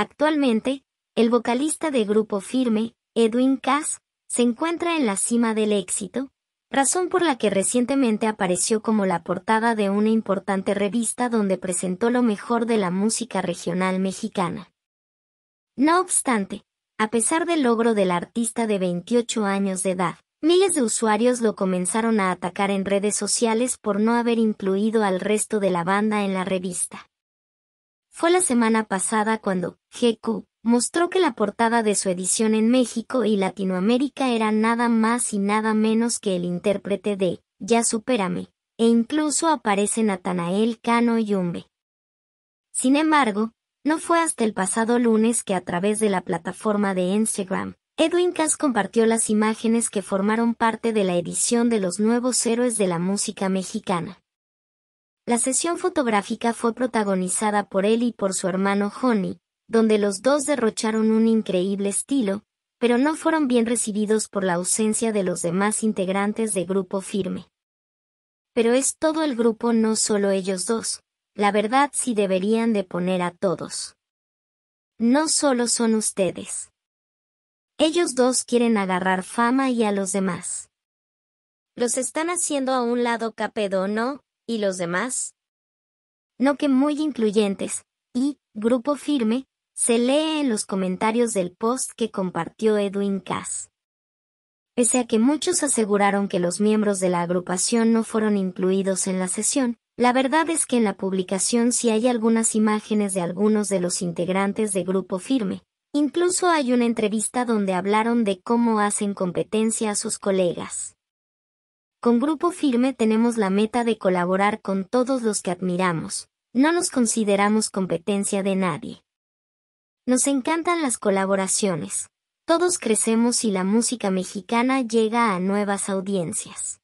Actualmente, el vocalista de grupo firme, Edwin Cass, se encuentra en la cima del éxito, razón por la que recientemente apareció como la portada de una importante revista donde presentó lo mejor de la música regional mexicana. No obstante, a pesar del logro del artista de 28 años de edad, miles de usuarios lo comenzaron a atacar en redes sociales por no haber incluido al resto de la banda en la revista. Fue la semana pasada cuando GQ mostró que la portada de su edición en México y Latinoamérica era nada más y nada menos que el intérprete de Ya supérame, e incluso aparece Natanael Cano Yumbe. Sin embargo, no fue hasta el pasado lunes que a través de la plataforma de Instagram, Edwin Cass compartió las imágenes que formaron parte de la edición de los nuevos héroes de la música mexicana. La sesión fotográfica fue protagonizada por él y por su hermano Honey, donde los dos derrocharon un increíble estilo, pero no fueron bien recibidos por la ausencia de los demás integrantes de Grupo Firme. Pero es todo el grupo, no solo ellos dos. La verdad sí deberían de poner a todos. No solo son ustedes. Ellos dos quieren agarrar fama y a los demás. Los están haciendo a un lado Capedo, ¿no? ¿Y los demás? No que muy incluyentes. Y, grupo firme, se lee en los comentarios del post que compartió Edwin Cass. Pese a que muchos aseguraron que los miembros de la agrupación no fueron incluidos en la sesión, la verdad es que en la publicación sí hay algunas imágenes de algunos de los integrantes de Grupo Firme. Incluso hay una entrevista donde hablaron de cómo hacen competencia a sus colegas. Con Grupo Firme tenemos la meta de colaborar con todos los que admiramos. No nos consideramos competencia de nadie. Nos encantan las colaboraciones. Todos crecemos y la música mexicana llega a nuevas audiencias.